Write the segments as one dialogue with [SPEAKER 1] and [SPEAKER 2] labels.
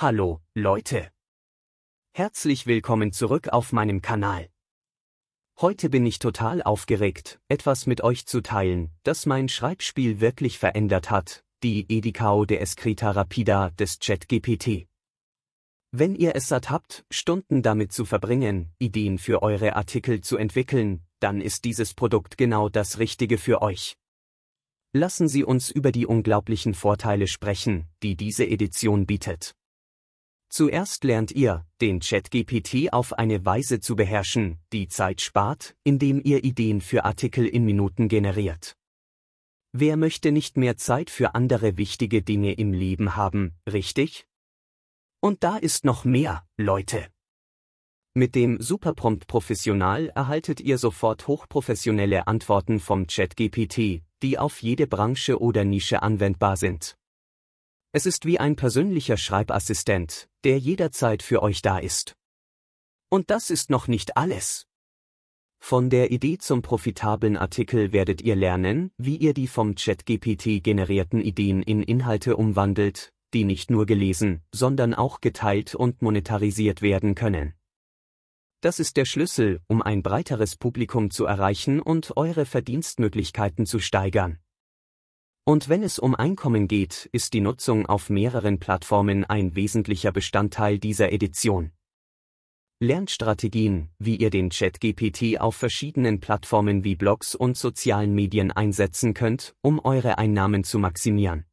[SPEAKER 1] Hallo, Leute. Herzlich willkommen zurück auf meinem Kanal. Heute bin ich total aufgeregt, etwas mit euch zu teilen, das mein Schreibspiel wirklich verändert hat, die Edicao de Escrita Rapida des ChatGPT. Wenn ihr es satt habt, Stunden damit zu verbringen, Ideen für eure Artikel zu entwickeln, dann ist dieses Produkt genau das Richtige für euch. Lassen Sie uns über die unglaublichen Vorteile sprechen, die diese Edition bietet. Zuerst lernt ihr, den ChatGPT auf eine Weise zu beherrschen, die Zeit spart, indem ihr Ideen für Artikel in Minuten generiert. Wer möchte nicht mehr Zeit für andere wichtige Dinge im Leben haben, richtig? Und da ist noch mehr, Leute. Mit dem Superprompt Professional erhaltet ihr sofort hochprofessionelle Antworten vom ChatGPT, die auf jede Branche oder Nische anwendbar sind. Es ist wie ein persönlicher Schreibassistent, der jederzeit für euch da ist. Und das ist noch nicht alles. Von der Idee zum profitablen Artikel werdet ihr lernen, wie ihr die vom ChatGPT generierten Ideen in Inhalte umwandelt, die nicht nur gelesen, sondern auch geteilt und monetarisiert werden können. Das ist der Schlüssel, um ein breiteres Publikum zu erreichen und eure Verdienstmöglichkeiten zu steigern. Und wenn es um Einkommen geht, ist die Nutzung auf mehreren Plattformen ein wesentlicher Bestandteil dieser Edition. Lernt Strategien, wie ihr den ChatGPT auf verschiedenen Plattformen wie Blogs und sozialen Medien einsetzen könnt, um eure Einnahmen zu maximieren.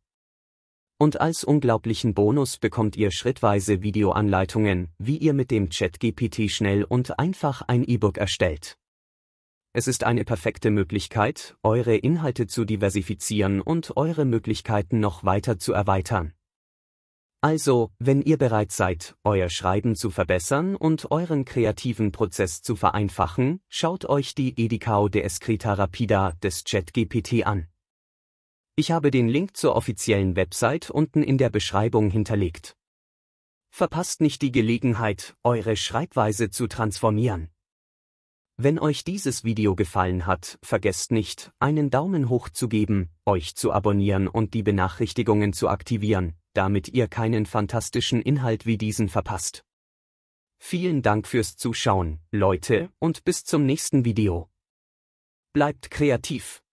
[SPEAKER 1] Und als unglaublichen Bonus bekommt ihr schrittweise Videoanleitungen, wie ihr mit dem ChatGPT schnell und einfach ein E-Book erstellt. Es ist eine perfekte Möglichkeit, eure Inhalte zu diversifizieren und eure Möglichkeiten noch weiter zu erweitern. Also, wenn ihr bereit seid, euer Schreiben zu verbessern und euren kreativen Prozess zu vereinfachen, schaut euch die Edicao de Escrita Rapida des ChatGPT an. Ich habe den Link zur offiziellen Website unten in der Beschreibung hinterlegt. Verpasst nicht die Gelegenheit, eure Schreibweise zu transformieren. Wenn euch dieses Video gefallen hat, vergesst nicht, einen Daumen hoch zu geben, euch zu abonnieren und die Benachrichtigungen zu aktivieren, damit ihr keinen fantastischen Inhalt wie diesen verpasst. Vielen Dank fürs Zuschauen, Leute, und bis zum nächsten Video. Bleibt kreativ.